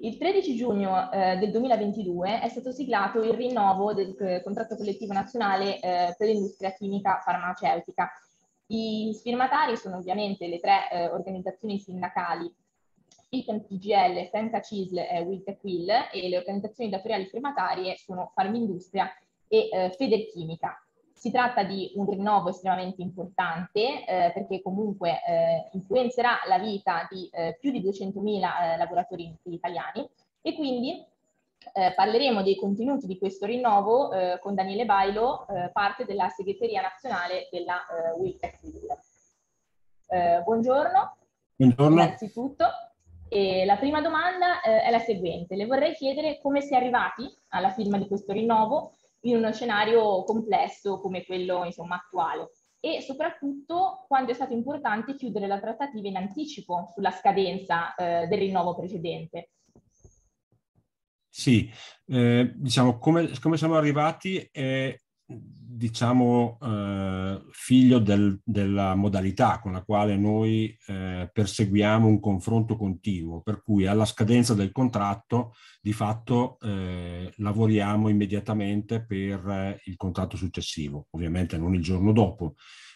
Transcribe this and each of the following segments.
Il 13 giugno eh, del 2022 è stato siglato il rinnovo del eh, contratto collettivo nazionale eh, per l'industria chimica farmaceutica. I firmatari sono ovviamente le tre eh, organizzazioni sindacali FICAN TGL, Senca CISL e Wiltec Will e le organizzazioni datoriali firmatarie sono Farmindustria e eh, Federchimica. Si tratta di un rinnovo estremamente importante eh, perché comunque eh, influenzerà la vita di eh, più di 200.000 eh, lavoratori italiani e quindi eh, parleremo dei contenuti di questo rinnovo eh, con Daniele Bailo, parte della segreteria nazionale della eh, Wiltec buongiorno. Buongiorno. Innanzitutto. E la prima domanda è la seguente. Le vorrei chiedere come si è arrivati alla firma di questo rinnovo in uno scenario complesso come quello insomma, attuale e soprattutto quando è stato importante chiudere la trattativa in anticipo sulla scadenza eh, del rinnovo precedente. Sì, eh, diciamo come, come, siamo arrivati è diciamo, eh, figlio del, della modalità con la quale noi eh, perseguiamo un confronto continuo, per cui alla scadenza del contratto di fatto eh, lavoriamo immediatamente per eh, il contratto successivo, ovviamente non il giorno dopo,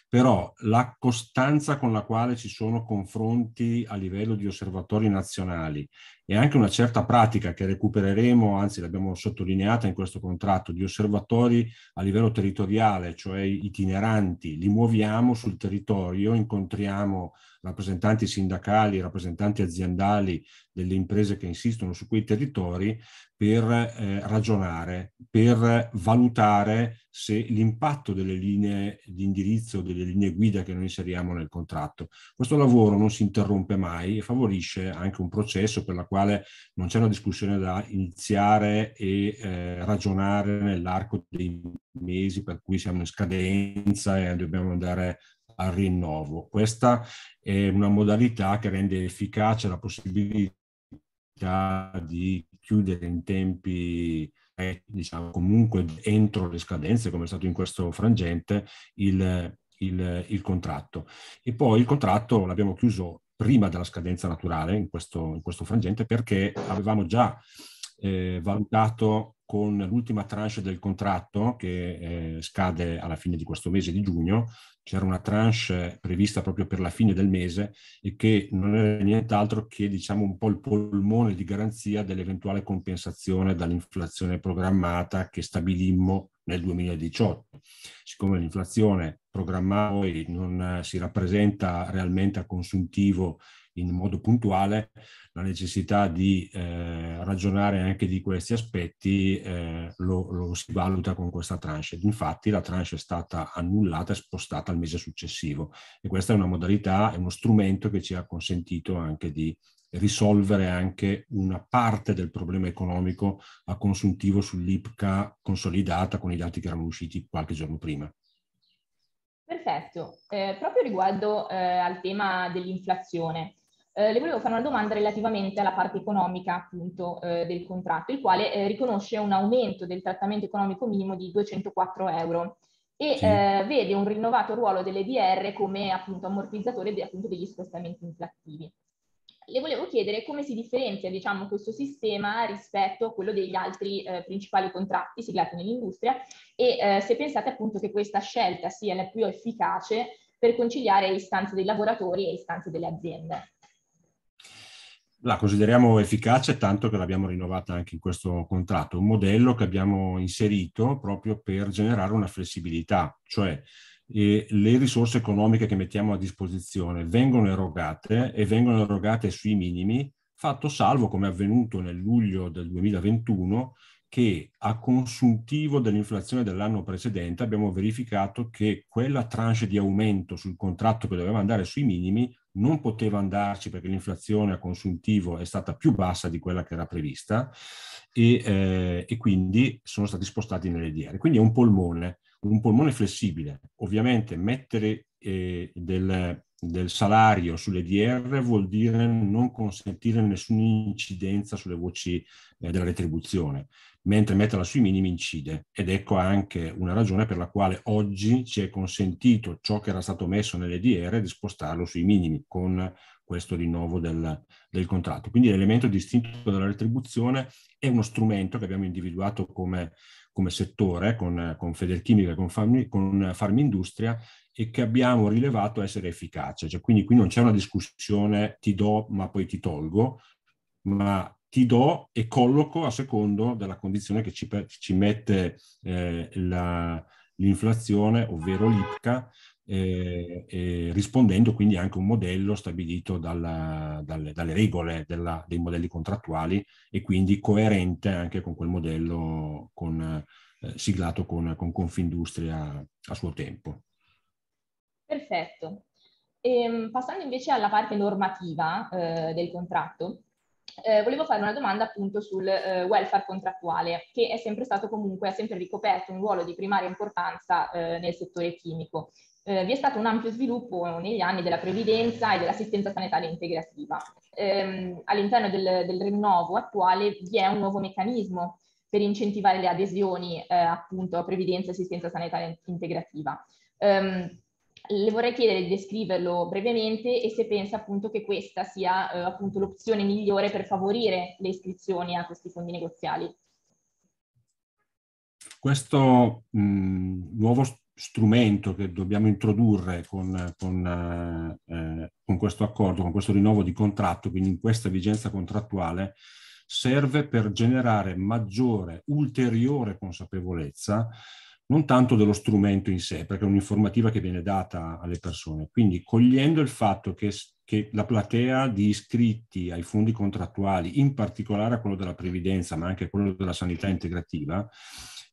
però la costanza con la quale ci sono confronti a livello di osservatori nazionali e anche una certa pratica che recupereremo, anzi l'abbiamo sottolineata in questo contratto, di osservatori a livello territoriale, cioè itineranti, li muoviamo sul territorio, incontriamo rappresentanti sindacali, rappresentanti aziendali delle imprese che insistono su quei territori per eh, ragionare, per valutare se l'impatto delle linee di indirizzo, delle linee guida che noi inseriamo nel contratto. Questo lavoro non si interrompe mai e favorisce anche un processo per la quale non c'è una discussione da iniziare e eh, ragionare nell'arco dei mesi per cui siamo in scadenza e dobbiamo andare al rinnovo. Questa è una modalità che rende efficace la possibilità di chiudere in tempi eh, diciamo comunque entro le scadenze come è stato in questo frangente il, il, il contratto e poi il contratto l'abbiamo chiuso prima della scadenza naturale in questo, in questo frangente perché avevamo già eh, valutato con l'ultima tranche del contratto che eh, scade alla fine di questo mese di giugno, c'era una tranche prevista proprio per la fine del mese e che non era nient'altro che diciamo un po' il polmone di garanzia dell'eventuale compensazione dall'inflazione programmata che stabilimmo nel 2018. Siccome l'inflazione programmata non si rappresenta realmente a consuntivo in modo puntuale la necessità di eh, ragionare anche di questi aspetti eh, lo, lo, si valuta con questa tranche. Infatti la tranche è stata annullata e spostata al mese successivo e questa è una modalità, è uno strumento che ci ha consentito anche di risolvere anche una parte del problema economico a consuntivo sull'IPCA consolidata con i dati che erano usciti qualche giorno prima. Perfetto, eh, proprio riguardo eh, al tema dell'inflazione, eh, le volevo fare una domanda relativamente alla parte economica appunto eh, del contratto, il quale eh, riconosce un aumento del trattamento economico minimo di 204 euro e sì. Eh, vede un rinnovato ruolo dell'EDR come appunto ammortizzatore de, appunto, degli spostamenti inflattivi. Le volevo chiedere come si differenzia diciamo, questo sistema rispetto a quello degli altri eh, principali contratti siglati nell'industria e eh, se pensate appunto che questa scelta sia la più efficace per conciliare istanze dei lavoratori e istanze delle aziende. La consideriamo efficace tanto che l'abbiamo rinnovata anche in questo contratto, un modello che abbiamo inserito proprio per generare una flessibilità, cioè eh, le risorse economiche che mettiamo a disposizione vengono erogate e vengono erogate sui minimi, fatto salvo come è avvenuto nel luglio del 2021 che a consuntivo dell'inflazione dell'anno precedente abbiamo verificato che quella tranche di aumento sul contratto che doveva andare sui minimi non poteva andarci perché l'inflazione a consuntivo è stata più bassa di quella che era prevista e, eh, e quindi sono stati spostati nelle DR. Quindi è un polmone, un polmone flessibile. Ovviamente mettere eh, del, del salario sulle DR vuol dire non consentire nessuna incidenza sulle voci eh, della retribuzione, mentre metterla sui minimi incide. Ed ecco anche una ragione per la quale oggi ci è consentito ciò che era stato messo nelle DR di spostarlo sui minimi con questo rinnovo del, del contratto. Quindi l'elemento distinto della retribuzione è uno strumento che abbiamo individuato come, come settore con, con Federchimica e con, con Farmindustria e che abbiamo rilevato essere efficace. Cioè, quindi qui non c'è una discussione ti do ma poi ti tolgo, ma ti do e colloco a secondo della condizione che ci, ci mette eh, la, l'inflazione, ovvero l'IPCA, eh, eh, rispondendo quindi anche a un modello stabilito dalla, dalle, dalle, regole della, dei modelli contrattuali e quindi coerente anche con quel modello con, eh, siglato con, con, Confindustria a suo tempo. Perfetto. E, ehm, passando invece alla parte normativa eh, del contratto, eh, volevo fare una domanda appunto sul eh, welfare contrattuale, che è sempre stato comunque, ha sempre ricoperto un ruolo di primaria importanza eh, nel settore chimico. Eh, vi è stato un ampio sviluppo negli anni della previdenza e dell'assistenza sanitaria integrativa. Ehm, all'interno del, del rinnovo attuale vi è un nuovo meccanismo per incentivare le adesioni eh, appunto a previdenza e assistenza sanitaria integrativa. Um, le vorrei chiedere di descriverlo brevemente e se pensa appunto che questa sia eh, appunto l'opzione migliore per favorire le iscrizioni a questi fondi negoziali. Questo mh, mm, nuovo strumento che dobbiamo introdurre con, con, eh, eh, con, questo accordo, con questo rinnovo di contratto, quindi in questa vigenza contrattuale, serve per generare maggiore, ulteriore consapevolezza non tanto dello strumento in sé, perché è un'informativa che viene data alle persone. Quindi cogliendo il fatto che, che, la platea di iscritti ai fondi contrattuali, in particolare a quello della previdenza, ma anche a quello della sanità integrativa,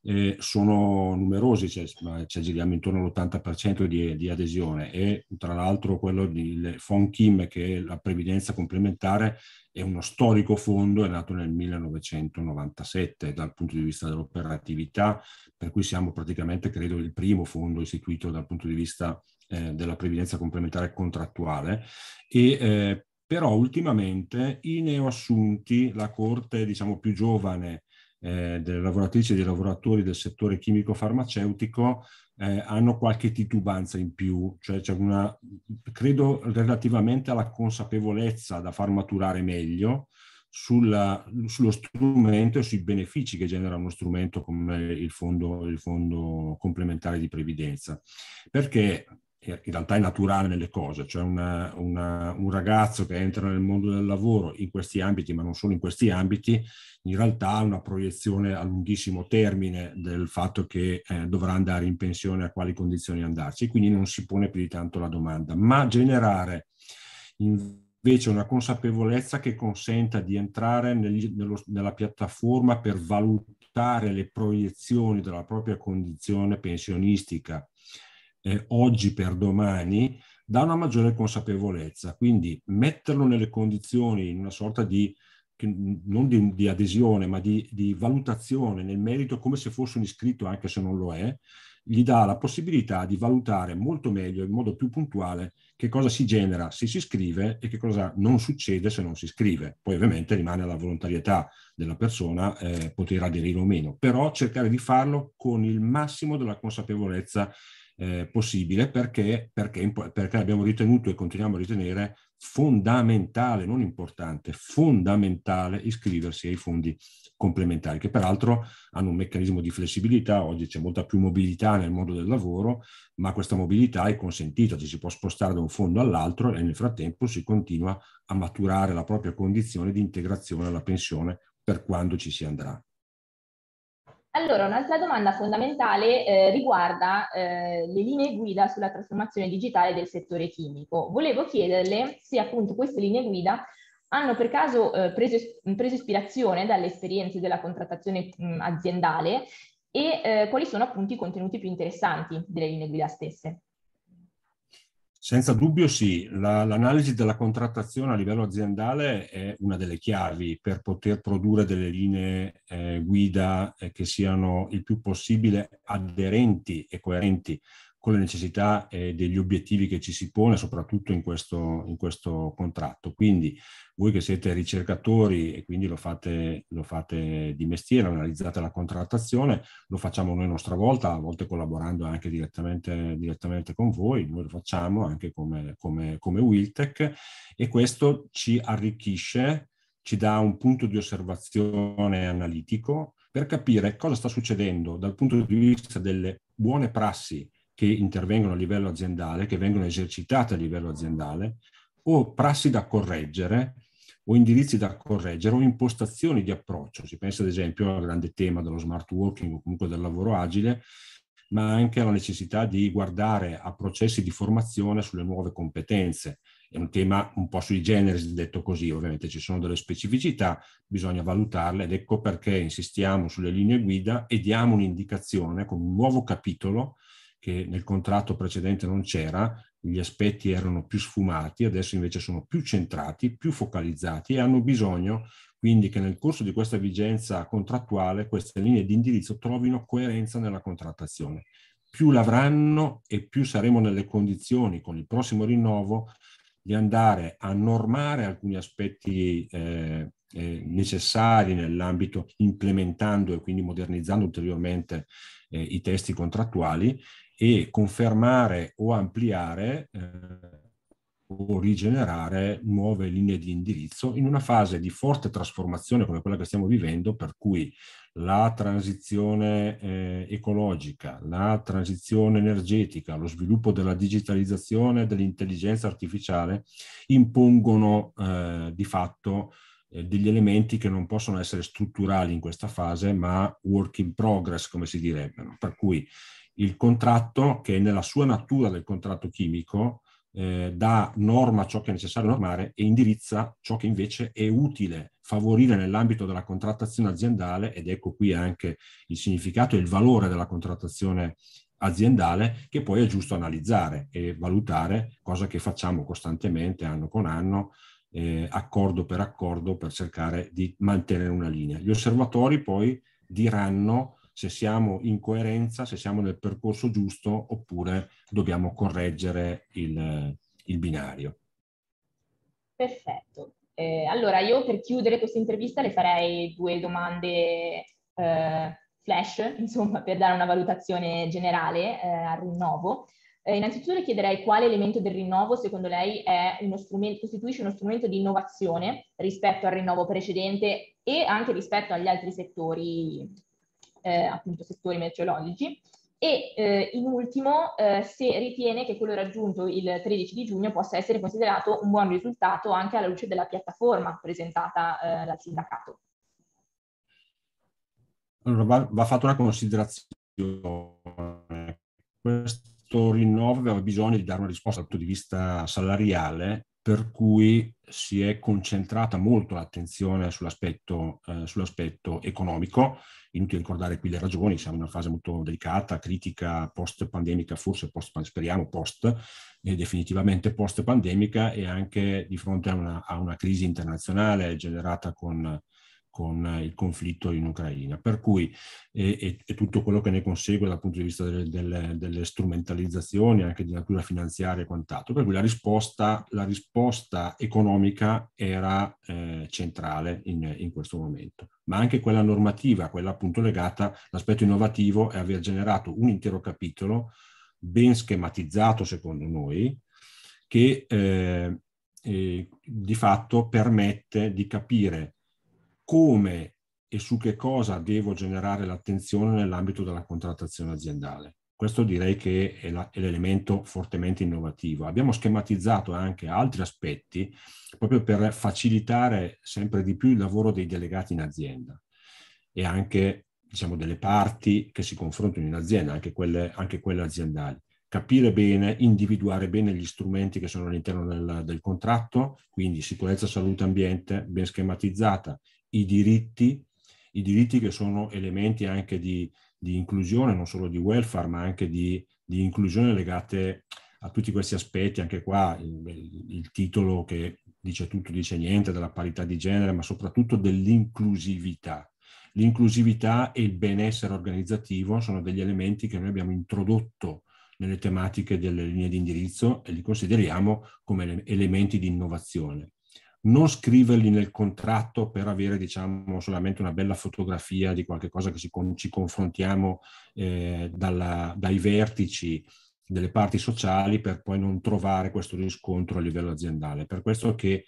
eh, sono numerosi, cioè, cioè giriamo intorno all'80% di, di, adesione e tra l'altro quello di FONKIM che è la previdenza complementare, è uno storico fondo, è nato nel 1997 dal punto di vista dell'operatività, per cui siamo praticamente, credo, il primo fondo istituito dal punto di vista eh, della previdenza complementare contrattuale e eh, però ultimamente i neoassunti, la corte diciamo più giovane eh, delle lavoratrici e dei lavoratori del settore chimico-farmaceutico eh, hanno qualche titubanza in più, cioè c'è una, credo relativamente alla consapevolezza da far maturare meglio sulla, sullo strumento e sui benefici che genera uno strumento come il fondo, il fondo complementare di previdenza. Perché eh, in realtà è naturale nelle cose, cioè una, una, un ragazzo che entra nel mondo del lavoro in questi ambiti, ma non solo in questi ambiti, in realtà ha una proiezione a lunghissimo termine del fatto che eh, dovrà andare in pensione, a quali condizioni andarci, quindi non si pone più di tanto la domanda, ma generare invece una consapevolezza che consenta di entrare nel, nello, nella piattaforma per valutare le proiezioni della propria condizione pensionistica eh, oggi per domani da una maggiore consapevolezza. Quindi metterlo nelle condizioni, in una sorta di, non di, di adesione, ma di, di, valutazione nel merito, come se fosse un iscritto, anche se non lo è, gli dà la possibilità di valutare molto meglio, in modo più puntuale, che cosa si genera se si scrive e che cosa non succede se non si scrive. Poi ovviamente rimane alla volontarietà della persona eh, poter aderire o meno, però cercare di farlo con il massimo della consapevolezza eh, possibile perché, perché, perché abbiamo ritenuto e continuiamo a ritenere fondamentale, non importante, fondamentale iscriversi ai fondi complementari, che peraltro hanno un meccanismo di flessibilità, oggi c'è molta più mobilità nel mondo del lavoro, ma questa mobilità è consentita, ci si può spostare da un fondo all'altro e nel frattempo si continua a maturare la propria condizione di integrazione alla pensione per quando ci si andrà. Allora, un'altra domanda fondamentale eh, riguarda eh, le linee guida sulla trasformazione digitale del settore chimico. Volevo chiederle se appunto queste linee guida hanno per caso eh, preso, preso, ispirazione dalle esperienze della contrattazione mh, aziendale e eh, quali sono appunto i contenuti più interessanti delle linee guida stesse. Senza dubbio sì, La, l'analisi della contrattazione a livello aziendale è una delle chiavi per poter produrre delle linee eh, guida eh, che siano il più possibile aderenti e coerenti con le necessità e eh, degli obiettivi che ci si pone, soprattutto in questo, in questo contratto. Quindi voi che siete ricercatori e quindi lo fate, lo fate, di mestiere, analizzate la contrattazione, lo facciamo noi a nostra volta, a volte collaborando anche direttamente, direttamente con voi, noi lo facciamo anche come, come, come Wiltech e questo ci arricchisce, ci dà un punto di osservazione analitico per capire cosa sta succedendo dal punto di vista delle buone prassi che intervengono a livello aziendale, che vengono esercitate a livello aziendale, o prassi da correggere, o indirizzi da correggere, o impostazioni di approccio. Si pensa ad esempio al grande tema dello smart working o comunque del lavoro agile, ma anche alla necessità di guardare a processi di formazione sulle nuove competenze. È un tema un po' sui generis, detto così, ovviamente ci sono delle specificità, bisogna valutarle ed ecco perché insistiamo sulle linee guida e diamo un'indicazione con un nuovo capitolo che nel contratto precedente non c'era, gli aspetti erano più sfumati, adesso invece sono più centrati, più focalizzati e hanno bisogno quindi che nel corso di questa vigenza contrattuale queste linee di indirizzo trovino coerenza nella contrattazione. Più l'avranno e più saremo nelle condizioni con il prossimo rinnovo di andare a normare alcuni aspetti eh, eh, necessari nell'ambito implementando e quindi modernizzando ulteriormente eh, i testi contrattuali e confermare o ampliare eh, o rigenerare nuove linee di indirizzo in una fase di forte trasformazione come quella che stiamo vivendo, per cui la transizione eh, ecologica, la transizione energetica, lo sviluppo della digitalizzazione e dell'intelligenza artificiale impongono eh, di fatto eh, degli elementi che non possono essere strutturali in questa fase, ma work in progress, come si direbbe. Per cui il contratto che nella sua natura del contratto chimico eh, dà norma ciò che è necessario normare e indirizza ciò che invece è utile favorire nell'ambito della contrattazione aziendale ed ecco qui anche il significato e il valore della contrattazione aziendale che poi è giusto analizzare e valutare, cosa che facciamo costantemente anno con anno, eh, accordo per accordo per cercare di mantenere una linea. Gli osservatori poi diranno se siamo in coerenza, se siamo nel percorso giusto oppure dobbiamo correggere il, il binario. Perfetto. Eh, allora io per chiudere questa intervista le farei due domande eh, flash, insomma, per dare una valutazione generale eh, al rinnovo. Eh, innanzitutto le chiederei quale elemento del rinnovo secondo lei uno costituisce uno strumento di innovazione rispetto al rinnovo precedente e anche rispetto agli altri settori eh, appunto settori meteorologici. E eh, in ultimo, eh, se ritiene che quello raggiunto il 13 di giugno possa essere considerato un buon risultato anche alla luce della piattaforma presentata eh, dal sindacato. Allora, va, va fatta una considerazione. Questo rinnovo aveva bisogno di dare una risposta dal punto di vista salariale per cui si è concentrata molto l'attenzione sull'aspetto, eh, sull'aspetto economico. Inutile ricordare qui le ragioni, siamo in una fase molto delicata, critica, post-pandemica, forse post speriamo post, e definitivamente post-pandemica e anche di fronte a una, a una crisi internazionale generata con con eh, il conflitto in Ucraina. Per cui e, e tutto quello che ne consegue dal punto di vista delle, delle, delle, strumentalizzazioni, anche di natura finanziaria e quant'altro. Per cui la risposta, la risposta economica era eh, centrale in, in questo momento, ma anche quella normativa, quella appunto legata all'aspetto innovativo è aver generato un intero capitolo ben schematizzato secondo noi, che eh, eh, di fatto permette di capire come e su che cosa devo generare l'attenzione nell'ambito della contrattazione aziendale. Questo direi che è, la, è l'elemento fortemente innovativo. Abbiamo schematizzato anche altri aspetti proprio per facilitare sempre di più il lavoro dei delegati in azienda e anche diciamo, delle parti che si confrontano in azienda, anche quelle, anche quelle aziendali capire bene, individuare bene gli strumenti che sono all'interno del, del, contratto, quindi sicurezza, salute, ambiente, ben schematizzata, i diritti, i diritti che sono elementi anche di, di inclusione, non solo di welfare, ma anche di, di, inclusione legate a tutti questi aspetti, anche qua il, il titolo che dice tutto, dice niente, della parità di genere, ma soprattutto dell'inclusività. L'inclusività e il benessere organizzativo sono degli elementi che noi abbiamo introdotto nelle tematiche delle linee di indirizzo e li consideriamo come elementi di innovazione non scriverli nel contratto per avere diciamo, solamente una bella fotografia di qualcosa che con, ci confrontiamo eh, dalla, dai vertici delle parti sociali per poi non trovare questo riscontro a livello aziendale. Per questo che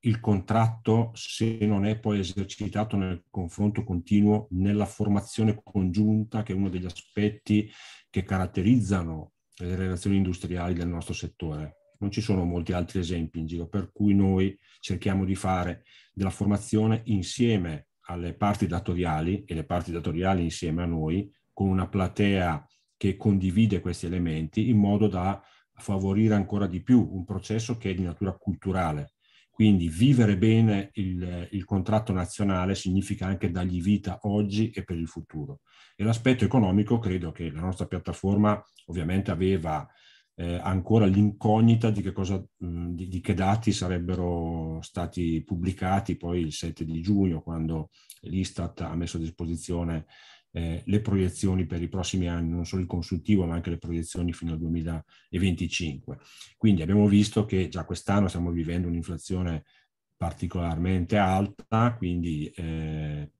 il contratto, se non è poi esercitato nel confronto continuo, nella formazione congiunta, che è uno degli aspetti che caratterizzano le relazioni industriali del nostro settore non ci sono molti altri esempi in giro, per cui noi cerchiamo di fare della formazione insieme alle parti datoriali e le parti datoriali insieme a noi, con una platea che condivide questi elementi in modo da favorire ancora di più un processo che è di natura culturale. Quindi vivere bene il, il contratto nazionale significa anche dargli vita oggi e per il futuro. E l'aspetto economico credo che la nostra piattaforma ovviamente aveva eh, ancora l'incognita di che, cosa, di, di che, dati sarebbero stati pubblicati poi il 7 di giugno, quando l'Istat ha messo a disposizione eh, le proiezioni per i prossimi anni, non solo il consultivo, ma anche le proiezioni fino al 2025. Quindi abbiamo visto che già quest'anno stiamo vivendo un'inflazione particolarmente alta, quindi eh,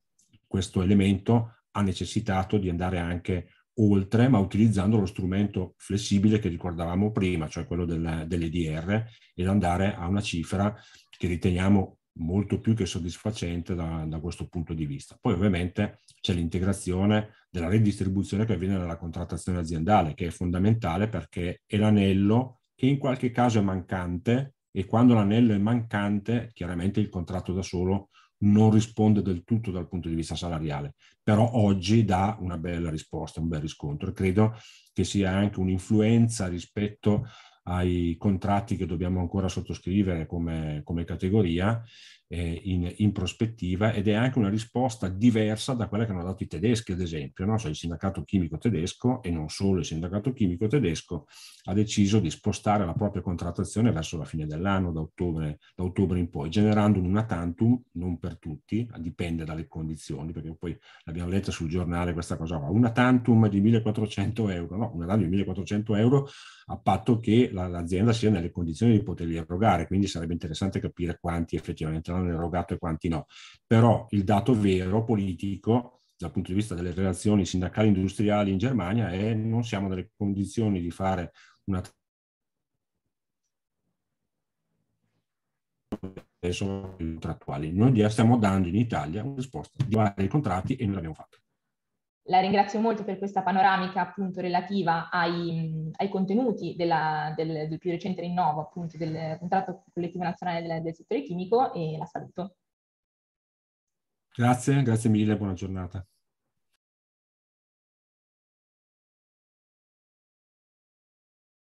questo elemento ha necessitato di andare anche a oltre, ma utilizzando lo strumento flessibile che ricordavamo prima, cioè quello del, dell'EDR, ed andare a una cifra che riteniamo molto più che soddisfacente da, da, questo punto di vista. Poi ovviamente c'è l'integrazione della redistribuzione che avviene dalla contrattazione aziendale, che è fondamentale perché è l'anello che in qualche caso è mancante e quando l'anello è mancante, chiaramente il contratto da solo non risponde del tutto dal punto di vista salariale, però oggi dà una bella risposta, un bel riscontro e credo che sia anche un'influenza rispetto ai contratti che dobbiamo ancora sottoscrivere come, come categoria eh, in, in, prospettiva ed è anche una risposta diversa da quella che hanno dato i tedeschi, ad esempio. No? Cioè, il sindacato chimico tedesco, e non solo il sindacato chimico tedesco, ha deciso di spostare la propria contrattazione verso la fine dell'anno, da ottobre, da ottobre in poi, generando una tantum, non per tutti, dipende dalle condizioni, perché poi l'abbiamo letta sul giornale questa cosa qua, una tantum di 1400 euro, no, una tantum di 1400 euro a patto che l'azienda sia nelle condizioni di poterli erogare, quindi sarebbe interessante capire quanti effettivamente saranno erogate e quanti no. Però il dato vero politico dal punto di vista delle relazioni sindacali industriali in Germania è non siamo nelle condizioni di fare una contrattuali. Noi stiamo dando in Italia una risposta di vari contratti e non l'abbiamo fatto. La ringrazio molto per questa panoramica appunto relativa ai, ai contenuti della, del, del, più recente rinnovo appunto del contratto collettivo nazionale del, del settore chimico e la saluto. Grazie, grazie mille, buona giornata.